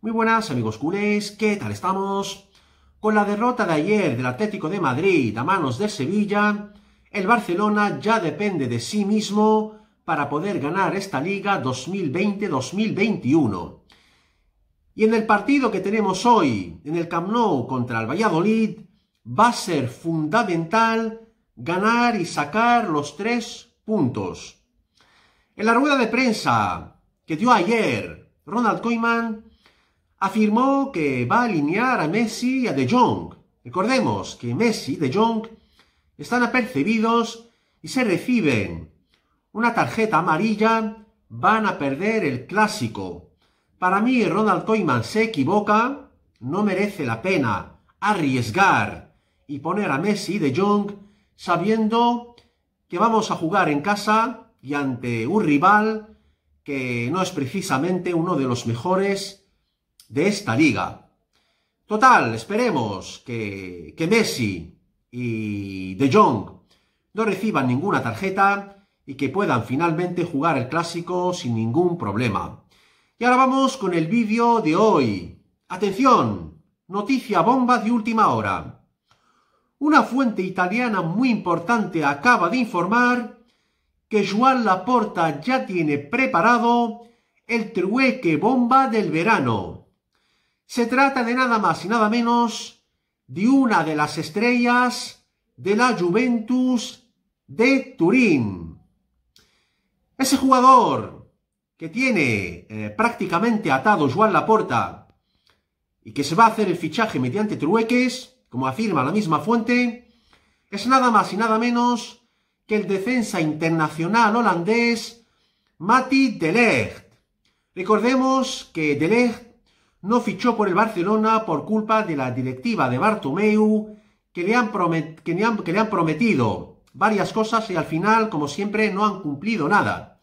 Muy buenas amigos culés, ¿qué tal estamos? Con la derrota de ayer del Atlético de Madrid a manos del Sevilla, el Barcelona ya depende de sí mismo para poder ganar esta liga 2020-2021. Y en el partido que tenemos hoy, en el Camp Nou contra el Valladolid, va a ser fundamental ganar y sacar los tres puntos. En la rueda de prensa que dio ayer Ronald Koeman, afirmó que va a alinear a Messi y a De Jong. Recordemos que Messi y De Jong están apercibidos y se reciben una tarjeta amarilla, van a perder el clásico. Para mí Ronald Koeman se equivoca, no merece la pena arriesgar y poner a Messi y De Jong sabiendo que vamos a jugar en casa y ante un rival que no es precisamente uno de los mejores de esta liga. Total, esperemos que, que Messi y De Jong no reciban ninguna tarjeta y que puedan finalmente jugar el clásico sin ningún problema. Y ahora vamos con el vídeo de hoy. Atención, noticia bomba de última hora. Una fuente italiana muy importante acaba de informar que Joan Laporta ya tiene preparado el trueque bomba del verano. Se trata de nada más y nada menos de una de las estrellas de la Juventus de Turín. Ese jugador que tiene eh, prácticamente atado Juan Laporta y que se va a hacer el fichaje mediante trueques, como afirma la misma fuente, es nada más y nada menos que el defensa internacional holandés Mati Delecht Recordemos que Delecht no fichó por el Barcelona por culpa de la directiva de Bartomeu, que le han, prometido varias cosas y al final, como siempre, no han cumplido nada.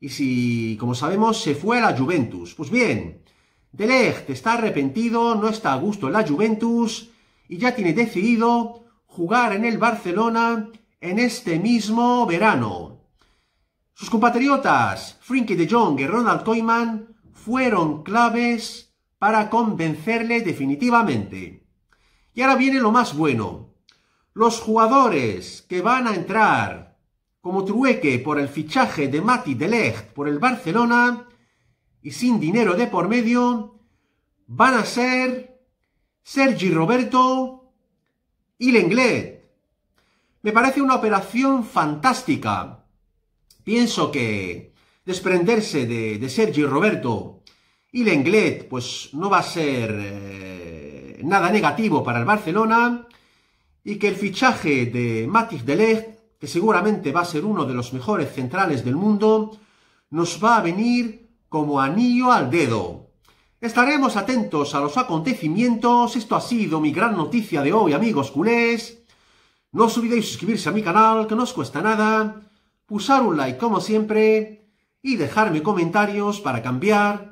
Y si, como sabemos, se fue a la Juventus. Pues bien, Delecht está arrepentido, no está a gusto en la Juventus y ya tiene decidido jugar en el Barcelona en este mismo verano. Sus compatriotas, Frinky de Jong y Ronald Koeman, fueron claves para convencerle definitivamente. Y ahora viene lo más bueno. Los jugadores que van a entrar como trueque por el fichaje de Mati Delecht por el Barcelona y sin dinero de por medio van a ser Sergi Roberto y Lenglet. Me parece una operación fantástica. Pienso que desprenderse de, de Sergi Roberto y Lenglet, pues no va a ser eh, nada negativo para el Barcelona. Y que el fichaje de de que seguramente va a ser uno de los mejores centrales del mundo, nos va a venir como anillo al dedo. Estaremos atentos a los acontecimientos. Esto ha sido mi gran noticia de hoy, amigos culés. No os olvidéis suscribirse a mi canal, que no os cuesta nada. Pulsar un like como siempre. Y dejarme comentarios para cambiar